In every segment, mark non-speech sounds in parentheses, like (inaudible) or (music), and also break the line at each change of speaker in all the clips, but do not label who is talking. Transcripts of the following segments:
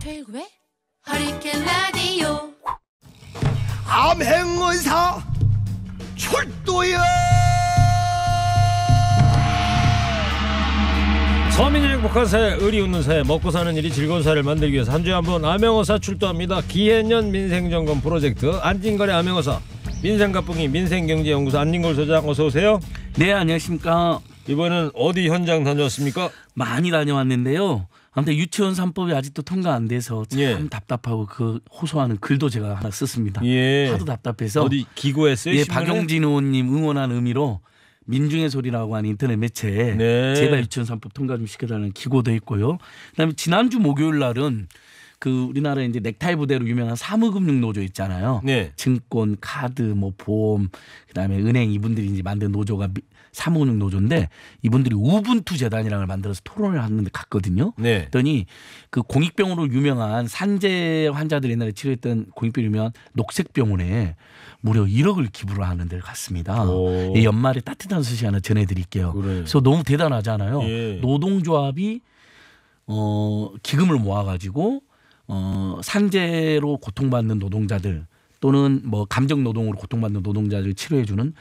퇴왜 허리케인 라디오 암행의사 출두여 서민이 행복한 새, 의리 웃는 새, 먹고 사는 일이 즐거운 새를 만들기 위해서 한 주에 한번 암행어사 출두합니다. 기해년 민생점검 프로젝트 안진걸의 암행어사 민생가풍이 민생경제연구소 안진걸 소장 어서 오세요. 네 안녕하십니까. 이번엔 어디 현장 다녀왔습니까? 많이 다녀왔는데요. 아무튼
유치원 3법이 아직도 통과 안 돼서 참 예. 답답하고 그 호소하는 글도 제가 하나 썼습니다. 예. 하도 답답해서 어디 기고했어요? 예, 신문에? 박용진 의원님 응원한 의미로 민중의 소리라고 하는 인터넷 매체에 네. 제발 유치원 3법 통과 좀 시켜달라는 기고도 있고요. 그다음에 지난주 목요일 날은 그 우리나라 이제 넥타이 부대로 유명한 사무금융노조 있잖아요. 네. 증권, 카드, 뭐 보험, 그다음에 은행 이분들이 이제 만든 노조가 사무운 노조인데 이분들이 우분투 재단이라는 걸 만들어서 토론을 하는데 갔거든요. 네. 그랬더니 그 공익병으로 유명한 산재 환자들 옛날에 치료했던 공익병 유명한 녹색병원에 무려 1억을 기부를 하는 데를 갔습니다. 이 연말에 따뜻한 소식 하나 전해드릴게요. 그래. 그래서 너무 대단하잖아요. 예. 노동조합이 어 기금을 모아가지고 어 산재로 고통받는 노동자들 또는 뭐 감정 노동으로 고통받는 노동자들 치료해주는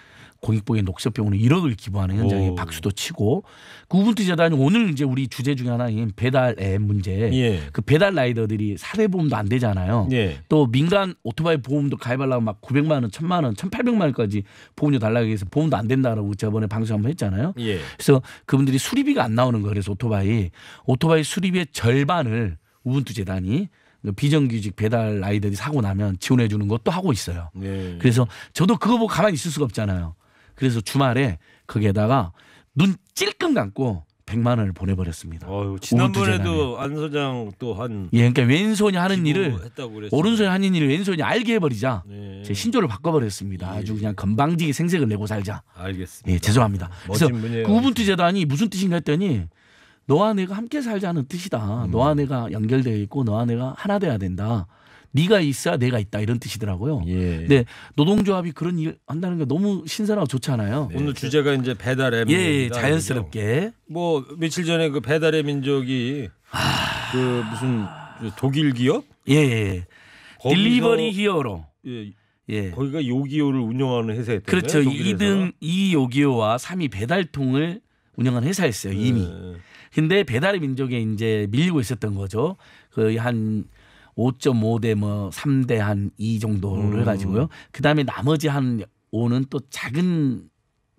공익보의 녹색병원에 1억을 기부하는 현장에 오. 박수도 치고 그 우분투 재단이 오늘 이제 우리 주제 중에 하나인 배달앱 문제 예. 그 배달 라이더들이 사회보험도 안 되잖아요. 예. 또 민간 오토바이 보험도 가입하려고 막 900만 원, 1000만 원, 1800만 원까지 보험료 달라고 해서 보험도 안 된다라고 저번에 방송 한번 했잖아요. 예. 그래서 그분들이 수리비가 안 나오는 거예요. 그래서 오토바이 오토바이 수리비의 절반을 우분투 재단이 그 비정규직 배달 아이들이 사고 나면 지원해 주는 것도 하고 있어요.
네. 그래서
저도 그거 보고 가만히 있을 수가 없잖아요. 그래서 주말에 거기에다가 눈 찔끔 감고 100만 원을 보내버렸습니다. 어휴, 지난번에도
안 소장 또한 예, 그러니까 왼손이 하는 일을 오른손이
하는 일을 왼손이 알게 해버리자 네. 제 신조를 바꿔버렸습니다. 예. 아주 그냥 건방지게 생색을 내고 살자.
알겠습니다. 예, 죄송합니다. 그래서
구분투 재단이 무슨 뜻인가 했더니 너와 내가 함께 살자는 뜻이다. 음. 너와 내가 연결되어 있고 너와 내가 하나 돼야 된다. 네가 있어야 내가 있다 이런 뜻이더라고요. 예. 근데 노동조합이 그런 일 한다는 게 너무 신선하고 좋잖아요. 네. 오늘 주제가
이제 배달의 민족. 예, 예 자연스럽게. 뭐 며칠 전에 그 배달의 민족이 아... 그 무슨 독일 기업? 예, 예. 딜리버리 예. 히어로. 예. 예. 거기가 요기요를 운영하는 회사였대요. 그렇죠. 독일에서. 2등 이 요기요와 3위
배달통을 운영하는 회사였어요. 이미. 예. 근데 배달의 민족에 이제 밀리고 있었던 거죠. 그한 5.5대 뭐 3대 한2 정도를 음. 가지고요. 그다음에 나머지 한 5는 또 작은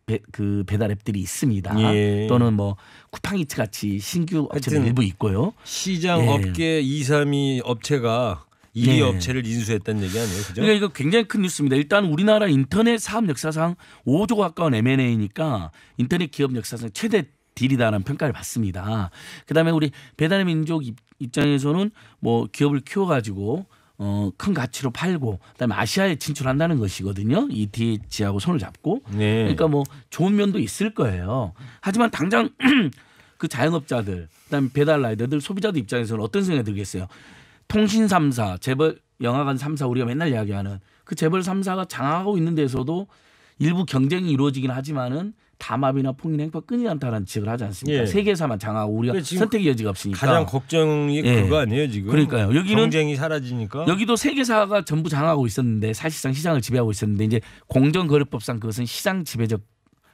배, 그 배달 앱들이 있습니다. 예. 또는 뭐 쿠팡이츠 같이 신규 업체도 일부 있고요. 시장 예. 업계
2, 3위 업체가 이 예. 업체를 인수했다는 얘기 아니에요? 그죠? 그러니까 이거
굉장히 큰 뉴스입니다. 일단 우리나라 인터넷 사업 역사상 5조 가까운 M&A니까 인터넷 기업 역사상 최대 딜이다라는 평가를 받습니다. 그다음에 우리 배달의 민족 입장에서는 뭐 기업을 키워가지고 어, 큰 가치로 팔고 그다음에 아시아에 진출한다는 것이거든요. ETH하고 손을 잡고 네. 그러니까 뭐 좋은 면도 있을 거예요. 하지만 당장 (clears throat) 그 자영업자들 그다음에 배달 라이더들 소비자들 입장에서는 어떤 생각이 들겠어요? 통신 삼사 재벌 영화관 삼사 우리가 맨날 이야기하는 그 재벌 삼사가 장악하고 있는 데서도 일부 경쟁이 이루어지긴 하지만은 담합이나 폭력 행파 끊이지 않다는 지적을 하지 않습니까? 예. 세계사만 장하고 우리가 선택의
여지가 없으니까 가장 걱정이 예. 그거 아니에요 지금? 그러니까요. 여기는 경쟁이 사라지니까 여기도
세계사가 전부 장하고 있었는데 사실상 시장을 지배하고 있었는데 이제 공정거래법상 그것은 시장 지배적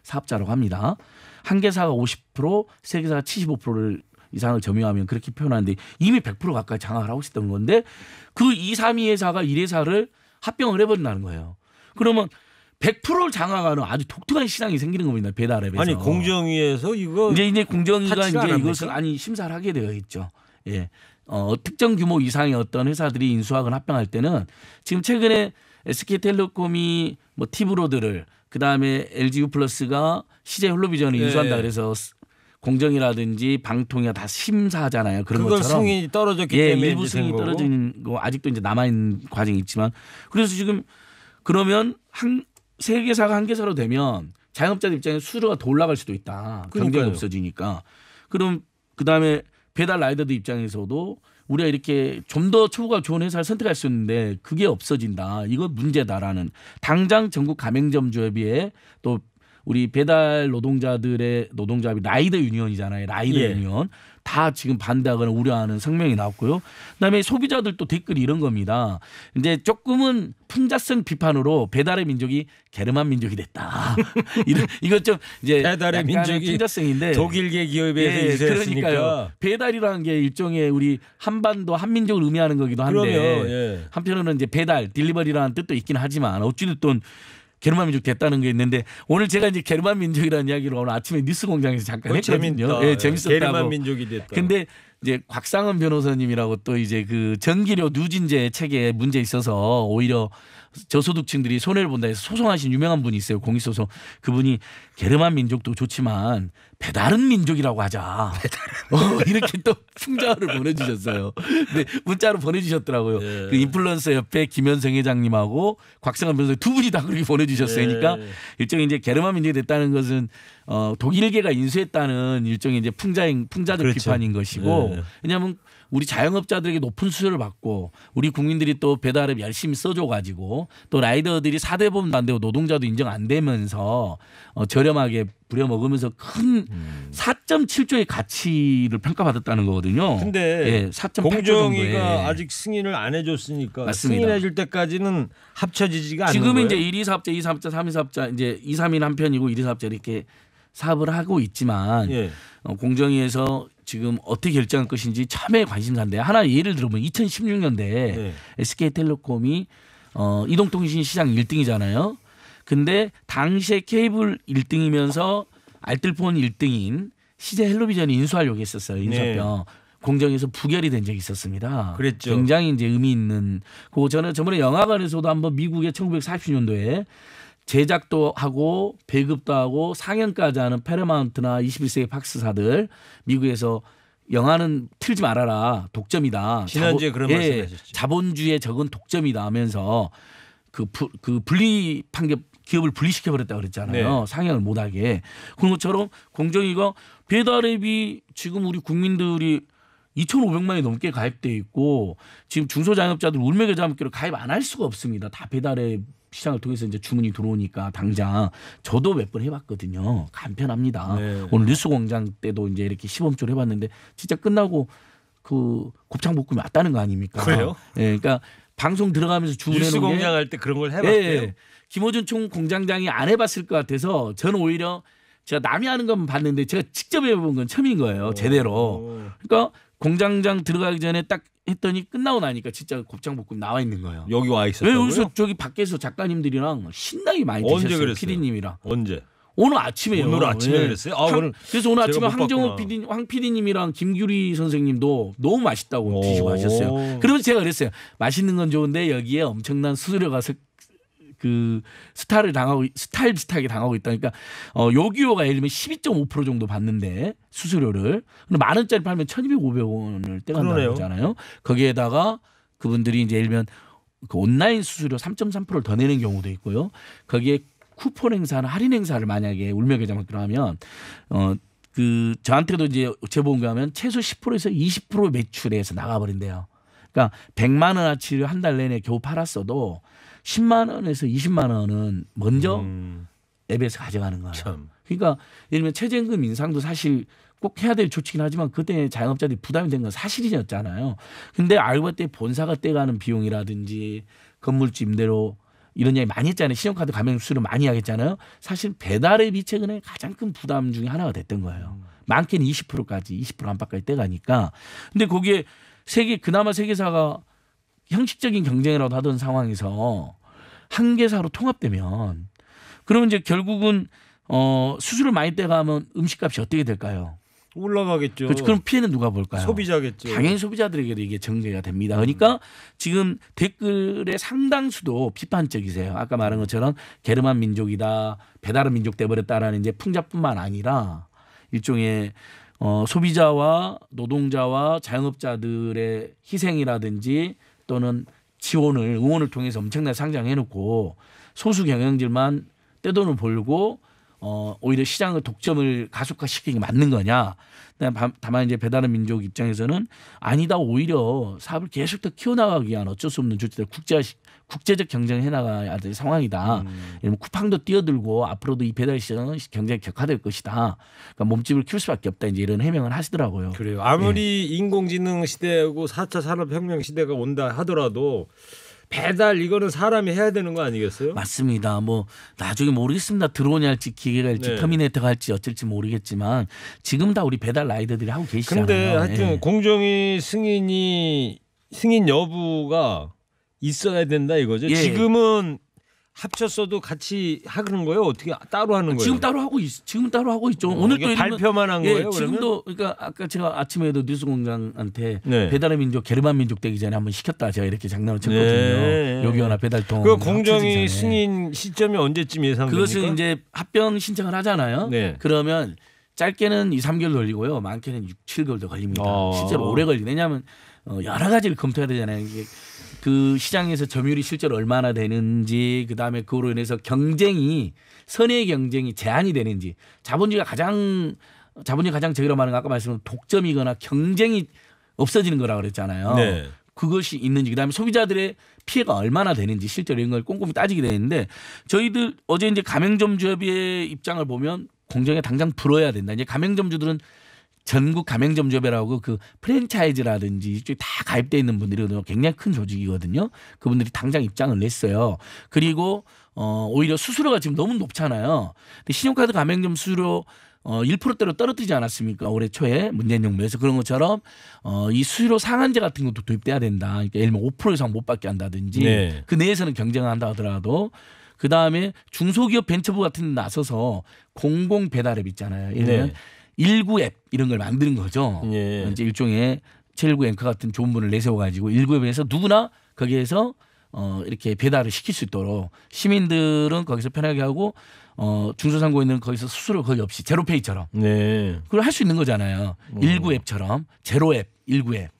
사업자라고 합니다. 한 개사가 50% 세계사가 75%를 이상을 점유하면 그렇게 표현하는데 이미 100% 가까이 장악을 하고 있었던 건데 그 2, 3, 2회사가 1회사를 합병을 해버린다는 거예요. 그러면 100%를 장악하는 아주 독특한 시장이 생기는 겁니다. 배달앱에서. 아니 공정위에서 이거 이제 이제 공정위가 이제 이것을 아니 심사를 하게 되어 있죠. 예. 어, 특정 규모 이상의 어떤 회사들이 인수하거나 합병할 때는 지금 최근에 SK텔레콤이 뭐 티브로드를 그다음에 LGU 플러스가 CJ 홀로비전을 예. 인수한다 그래서 공정이라든지 방통이나 다 심사하잖아요. 그런 그건 것처럼 승인이 떨어졌기 예, 때문에 일부 승인이 떨어진 거 아직도 이제 남아 있는 과정이 있지만 그래서 지금 그러면 한세 개사가 한 개사로 되면 자영업자들 입장에 수수료가 더 올라갈 수도 있다. 경쟁이 없어지니까. 그럼 그 다음에 배달 라이더들 입장에서도 우리가 이렇게 좀 더 초보가 좋은 회사를 선택할 수 있는데 그게 없어진다. 이건 문제다라는 당장 전국 가맹점주에 비해 또 우리 배달 노동자들의 노동자합이 라이더 유니언이잖아요. 라이더 예. 유니언. 다 지금 반대하거나 우려하는 성명이 나왔고요. 그다음에 소비자들 도 댓글이 이런 겁니다. 이제 조금은 풍자성 비판으로 배달의 민족이 게르만 민족이 됐다. (laughs) 이런 이것 좀 이제 배달의 민족이 풍자성인데 독일계 기업에 예, 유세했으 그러니까요. 배달이라는 게 일종의 우리 한반도 한민족을 의미하는 거기도 한데 그러면, 예. 한편으로는 이제 배달 딜리버리라는 뜻도 있긴 하지만 어찌됐든 게르만 민족 됐다는 게 있는데 오늘 제가 이제 게르만 민족이라는 이야기를 오늘 아침에 뉴스 공장에서 잠깐 했거든요. 예, 네, 재밌었다고. 게르만 민족이 됐다. 근데 이제 곽상은 변호사님이라고 또 이제 그 전기료 누진제 책에 문제 있어서 오히려 저소득층들이 손해를 본다 해서 소송하신 유명한 분이 있어요. 공익소송. 그분이 게르만 민족도 좋지만 배다른 민족이라고 하자. 어, 이렇게 또 풍자를 보내주셨어요. 근데 문자로 보내주셨더라고요. 예. 그 인플루언서 옆에 김현성 회장님하고 곽성환 변호사 두 분이 다 그렇게 보내주셨으니까 예. 일종의 이제 게르만 민족이 됐다는 것은 어, 독일계가 인수했다는 일종의 이제 풍자인 풍자적 그렇죠. 비판인 것이고 예. 왜냐하면 우리 자영업자들에게 높은 수요를 받고 우리 국민들이 또 배달앱 열심히 써줘 가지고 또 라이더들이 사대보험 도안 되고 노동자도 인정 안 되면서 어, 저 저렴하게 부려먹으면서 큰 음. 4.7조의 가치를 평가받았다는 거거든요. 근데 예, 4조 공정위가
아직 승인을 안 해줬으니까 맞습니다. 승인해줄 때까지는 합쳐지지가 않는 지금 이제 1,
2 사업자, 2, 3자, 3, 2 사업자 이제 2, 3인 한 편이고 1, 2 사업자 이렇게 사업을 하고 있지만 예. 어, 공정위에서 지금 어떻게 결정할 것인지 참에 관심사인데 하나 예를 들어보면 2016년대 예. SK텔레콤이 어, 이동통신 시장 1등이잖아요. 근데 당시에 케이블 1등이면서 알뜰폰 1등인 시제 헬로비전이 인수하려고 했었어요. 인수합병. 네. 공정에서 부결이 된 적이 있었습니다. 그랬죠. 굉장히 이제 의미 있는 그 저는 저번에 영화관에서도 한번 미국의 1940년도에 제작도 하고 배급도 하고 상영까지 하는 페르마운트나 21세기 박스사들 미국에서 영화는 틀지 말아라 독점이다. 지난주에 자본, 그런 예, 말씀하셨죠. 자본주의에 적은 독점이다 하면서 그, 부, 그 분리 판결 기업을 분리시켜 버렸다 고 그랬잖아요. 네. 상향을 못하게 그런 것처럼 공정위가 배달앱이 지금 우리 국민들이 2,500만이 넘게 가입돼 있고 지금 중소자영업자들 울매개자업계로 가입 안 할 수가 없습니다. 다 배달앱 시장을 통해서 이제 주문이 들어오니까 당장 저도 몇 번 해봤거든요. 간편합니다. 네. 오늘 뉴스공장 때도 이제 이렇게 시범적으로 해봤는데 진짜 끝나고 그 곱창 볶음이 왔다는 거 아닙니까? 그래요? 예, 네, 그러니까 방송 들어가면서 주문해 뉴스 공략할 때 그런 걸 해봤대요. 예, 예. 김호준 총공장장이 안 해봤을 것 같아서 저는 오히려 제가 남이 하는 건 봤는데 제가 직접 해본 건 처음인 거예요. 제대로. 그러니까 공장장 들어가기 전에 딱 했더니 끝나고 나니까 진짜 곱창볶음 나와 있는 거예요.
여기 와 있었어요. 왜 네, 여기서
저기 밖에서 작가님들이랑 신나게 많이 언제 드셨어요. 피디님이랑.
언제? 오늘 아침에요. 오늘 아침에 네. 그랬어요. 아, 오늘 그래서 오늘 아침에 황정우 PD,
황 PD님이랑 김규리 선생님도 너무 맛있다고 드시고 하셨어요. 그러면 제가 그랬어요. 맛있는 건 좋은데 여기에 엄청난 수수료가 그 스타를 당하고 스타일 비슷하게 당하고 있다. 그러니까 어 요기요가 예를 들면 12.5% 정도 받는데 수수료를 근데 만 원짜리 팔면 1,200, 5원을 떼간다는 거잖아요. 거기에다가 그분들이 이제 예를 들면 그 온라인 수수료 3.3%를 더 내는 경우도 있고요. 거기에 쿠폰 행사나 할인 행사를 만약에 울며 계좌만 들어가면 어그 저한테도 이제 제보 온하면 최소 10%에서 20% 매출에서 나가버린대요. 그러니까 100만 원어치를 한 달 내내 겨우 팔았어도 10만 원에서 20만 원은 먼저 음. 앱에서 가져가는 거예요. 참. 그러니까 예를 들면 최저임금 인상도 사실 꼭 해야 될 조치긴 하지만 그때 자영업자들이 부담이 된 건 사실이었잖아요. 근데 알고 봤더니 본사가 떼가는 비용이라든지 건물주 임대로 이런 이야기 많이 했잖아요. 신용카드 가맹 수수료 많이 하겠잖아요. 사실 배달의비책은에 가장 큰 부담 중에 하나가 됐던 거예요. 음. 많게는 20%까지 20% 안팎까지 떼가니까. 근데 거기에 세계 그나마 세계사가 형식적인 경쟁이라고 하던 상황에서 한 개사로 통합되면 그러면 이제 결국은 어 수수료 많이 떼가면 음식값이 어떻게 될까요?
올라가겠죠. 그렇죠. 그럼
피해는 누가 볼까요?
소비자겠죠. 당연히
소비자들에게도 이게 전개가 됩니다. 그러니까 음. 지금 댓글의 상당수도 비판적이세요. 아까 말한 것처럼 게르만 민족이다, 배달은 민족 돼버렸다라는 이제 풍자뿐만 아니라 일종의 어, 소비자와 노동자와 자영업자들의 희생이라든지 또는 지원을 응원을 통해서 엄청나게 상장해놓고 소수 경영진만 떼돈을 벌고 어, 오히려 시장을 독점을 가속화시키는 게 맞는 거냐. 다만 이제 배달의 민족 입장에서는 아니다 오히려 사업을 계속 더 키워나가기 위한 어쩔 수 없는 조치들 국제 국제적 경쟁을 해나가야 될 상황이다. 음. 쿠팡도 뛰어들고 앞으로도 이 배달 시장은 경쟁이 격화될 것이다. 그러니까 몸집을 키울 수밖에 없다. 이제 이런 해명을 하시더라고요. 그래요. 아무리
예. 인공지능 시대고 4차 산업혁명 시대가 온다 하더라도 배달 이거는 사람이 해야 되는 거 아니겠어요?
맞습니다. 뭐 나중에 모르겠습니다. 드론이 할지 기계가 할지 네. 터미네이터가 할지 어쩔지 모르겠지만 지금 다 우리 배달 라이더들이 하고 계시잖아요. 근데 하여튼 네.
공정위 승인이 승인 여부가 있어야 된다 이거죠. 예. 지금은 합쳤어도 같이 하는 거예요? 어떻게 따로 하는 거예요? 지금 따로 하고 있, 지금 따로 하고 있죠. 어, 오늘 또 발표만 한 예, 거예요? 지금도
그러니까 아까 제가 아침에도 뉴스공장한테 네. 배달의 민족 게르만 민족대기 전에 한번 시켰다 제가 이렇게 장난을 네. 쳤거든요. 네. 여기 하나 배달통. 그 공정위 승인
시점이 언제쯤 예상됩니까? 그것은 이제 합병 신청을 하잖아요. 네. 그러면
짧게는 2, 3개월 걸리고요. 많게는 6, 7개월도 걸립니다. 아. 실제로 오래 걸리. 왜냐하면 어, 여러 가지를 검토해야 되잖아요. 이게 그 시장에서 점유율이 실제로 얼마나 되는지 그다음에 그로 인해서 경쟁이 선의 경쟁이 제한이 되는지 자본주의가 가장 자본주의 가장 저기로말하는 아까 말씀한 독점이거나 경쟁이 없어지는 거라 그랬잖아요. 네. 그것이 있는지 그다음에 소비자들의 피해가 얼마나 되는지 실제로 이런 걸 꼼꼼히 따지게 되는데 저희들 어제 이제 가맹점조합의 입장을 보면 공정에 당장 불어야 된다. 이제 가맹점주들은 전국 가맹점조배라고 그 프랜차이즈라든지 이쪽에 다 가입돼 있는 분들이 거든요 굉장히 큰 조직이거든요. 그분들이 당장 입장을 냈어요. 그리고 어 오히려 수수료가 지금 너무 높잖아요. 근데 신용카드 가맹점 수수료 어 1%대로 떨어뜨리지 않았습니까? 올해 초에 문재인 정부에서 그런 것처럼 어 이 수수료 상한제 같은 것도 도입돼야 된다. 그러니까 예를 들면 5% 이상 못 받게 한다든지 네. 그 내에서는 경쟁한다 을 하더라도 그 다음에 중소기업 벤처부 같은 데 나서서 공공 배달앱 있잖아요. 예를 들면 네. 19앱 이런 걸 만드는 거죠. 예. 이제 일종의 제19 앵커 그 같은 좋은 분을 내세워가지고 19앱에서 누구나 거기에서 어, 이렇게 배달을 시킬 수 있도록 시민들은 거기서 편하게 하고 어, 중소상공인은 거기서 수수료 거의 없이 제로페이처럼 네. 그걸 할 수 있는 거잖아요. 오. 음. 19 앱처럼 제로 앱, 19 앱.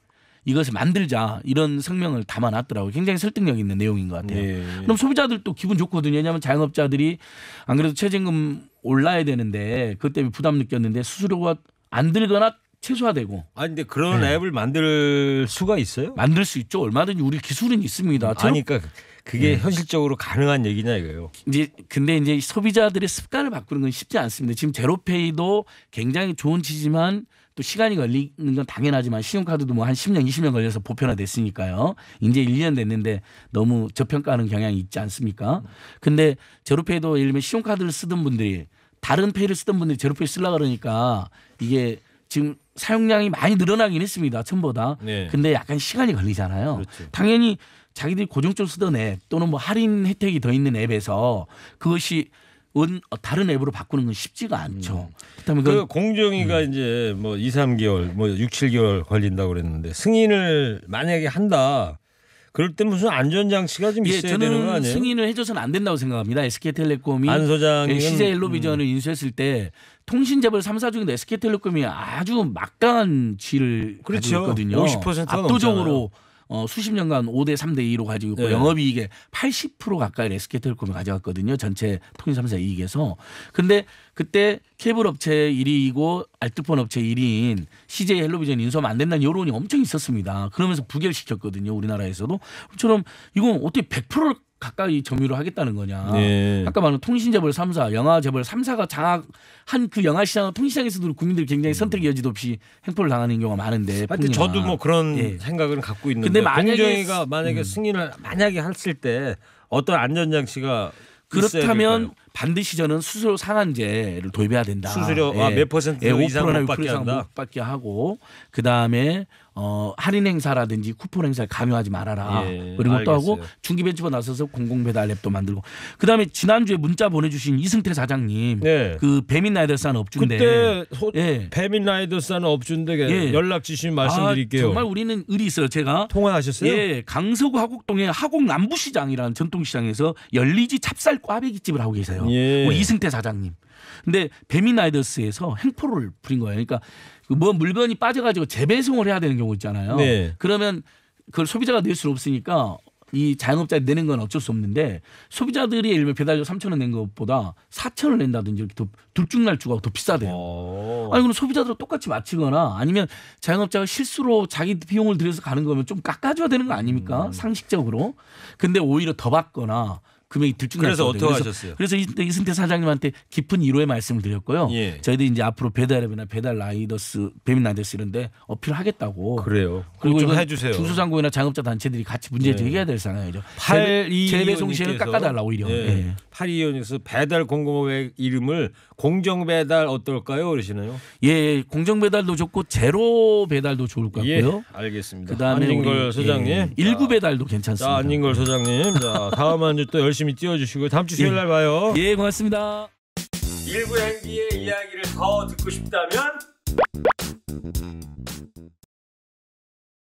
이것을 만들자 이런 성명을 담아놨더라고요. 굉장히 설득력 있는 내용인 것 같아요. 예. 그럼 소비자들도 기분 좋거든요. 왜냐하면 자영업자들이 안 그래도 최저임금 올라야 되는데 그것 때문에 부담 느꼈는데 수수료가 안 들거나 최소화되고.
아 근데 그런 네. 앱을 만들
수가 있어요? 만들 수 있죠. 얼마든지 우리 기술은 있습니다. 그러니까 그게 네. 현실적으로 가능한 얘기냐 이거예요. 이제 근데 이제 소비자들의 습관을 바꾸는 건 쉽지 않습니다. 지금 제로페이도 굉장히 좋은 취지만 또 시간이 걸리는 건 당연하지만 신용카드도 뭐 한 10년, 20년 걸려서 보편화됐으니까요. 이제 1년 됐는데 너무 저평가하는 경향이 있지 않습니까? 근데 제로페이도 예를 들면 신용카드를 쓰던 분들이 다른 페이를 쓰던 분들이 제로페이 쓰려 그러니까 이게 지금 사용량이 많이 늘어나긴 했습니다. 처음보다. 네. 근데 약간 시간이 걸리잖아요. 그렇죠. 당연히 자기들이 고정적으로 쓰던 앱 또는 뭐 할인 혜택이 더 있는 앱에서 그것이 은 어, 다른 앱으로 바꾸는 건 쉽지가 않죠. 음.
그다음에 그 공정위가 음. 이제 뭐 2, 3개월, 뭐 6, 7개월 걸린다고 그랬는데 승인을 만약에 한다. 그럴 때 무슨 안전 장치가 좀 예, 있어야 예, 저는 되는 거 아니에요? 승인을
해줘서는 안 된다고 생각합니다. SK텔레콤이 안 소장이 CJ 예, 헬로비전을 음. 인수했을 때 통신재벌 3사 중에 SK텔레콤이 아주 막강한 질을 그렇죠. 가지고 있거든요. 5 0 압도적으로 넘잖아요. 어, 수십 년간 5대 3대 2로 가지고 있고 네. 영업이익에80% 가까이 SK텔레콤이 가져갔거든요. 전체 통일 3사 이익에서. 근데 그때 케이블 업체 1위이고 알뜰폰 업체 1위인 CJ 헬로비전 인수하면 안 된다는 여론이 엄청 있었습니다. 그러면서 부결시켰거든요. 우리나라에서도. 그처럼 이건 어떻게 100%를 가까이 점유를 하겠다는 거냐. 네. 아까 말한 통신재벌 3사, 영화재벌 3사가 장악한 그 영화시장, 통신시장에서도 국민들이 굉장히 음. 선택의 여지도 없이 횡포를 당하는 경우가 많은데. 하여튼 저도 뭐 그런 예.
생각을 갖고 있는데. 근데 만가 만약에 음. 승인을 만약에 했을 때 어떤 안전장치가 그렇다면 반드시 저는 수수료 상한제를 도입해야 된다. 수수료 아, 예. 아, 몇 퍼센트 예, 5%나 6% 이상 못
받게 하고 그 다음에 어, 할인 행사라든지 쿠폰 행사에 감요하지 말아라. 예, 그리고 또 하고 중기벤치가 나서서 공공배달 앱도 만들고. 그다음에 지난주에 문자 보내주신 이승태 사장님 예. 그 배민라이더 스는 업주인데 그때
예. 배민라이더 스는 업주인데 예. 연락 주신 말씀드릴게요. 아, 정말 우리는 의리
있어요. 제가 통화하셨어요? 예, 강서구 하곡동의 하곡 남부시장이라는 전통시장에서 열리지 찹쌀 꽈배기집을 하고 계세요. 사장님이뭐 예. 이승태 사장님. 근데 배민라이더스에서 횡포를 부린 거예요. 그러니까 그 뭐 물건이 빠져가지고 재배송을 해야 되는 경우 있잖아요. 네. 그러면 그걸 소비자가 낼 수는 없으니까 이 자영업자 내는 건 어쩔 수 없는데 소비자들이 예를 들면 배달료 3천 원 낸 것보다 4천 원 낸다든지 이렇게 더둘중 날 주가 고더 비싸대요. 오. 어. 아니 그럼 소비자들은 똑같이 맞추거나 아니면 자영업자가 실수로 자기 비용을 들여서 가는 거면 좀 깎아줘야 되는 거 아닙니까? 음. 상식적으로. 근데 오히려 더 받거나 금액이 들쭉 그래서 어떻게 그래서, 하셨어요? 그래서 네, 이승태 사장님한테 깊은 위로의 말씀을 드렸고요. 예. 저희들이 이제 앞으로 배달앱이나 배달 라이더스, 배민라이더스 이런데 어필하겠다고. 그래요. 그리고 좀 해주세요. 중소상공이나 장업자 단체들이 같이 문제 예. 제기해야 될 상황이죠. 8 2 재배송 시에는 깎아달라 오히려. 예. 예.
8 2 2에서 배달 공공업의 이름을 공정 배달 어떨까요? 그러시나요?
예, 예, 공정 배달도 좋고 제로 배달도 좋을 것 같고요. 예,
알겠습니다. 그다음에 안걸 예, 소장님, 일부 배달도 괜찮습니다. 안걸 소장님, 자 다음 한 주 또 열심히. 열심히 띄워주시고 다음 주 수요일 날 예. 봐요. 예, 고맙습니다. 일부 행기의 이야기를 더 듣고 싶다면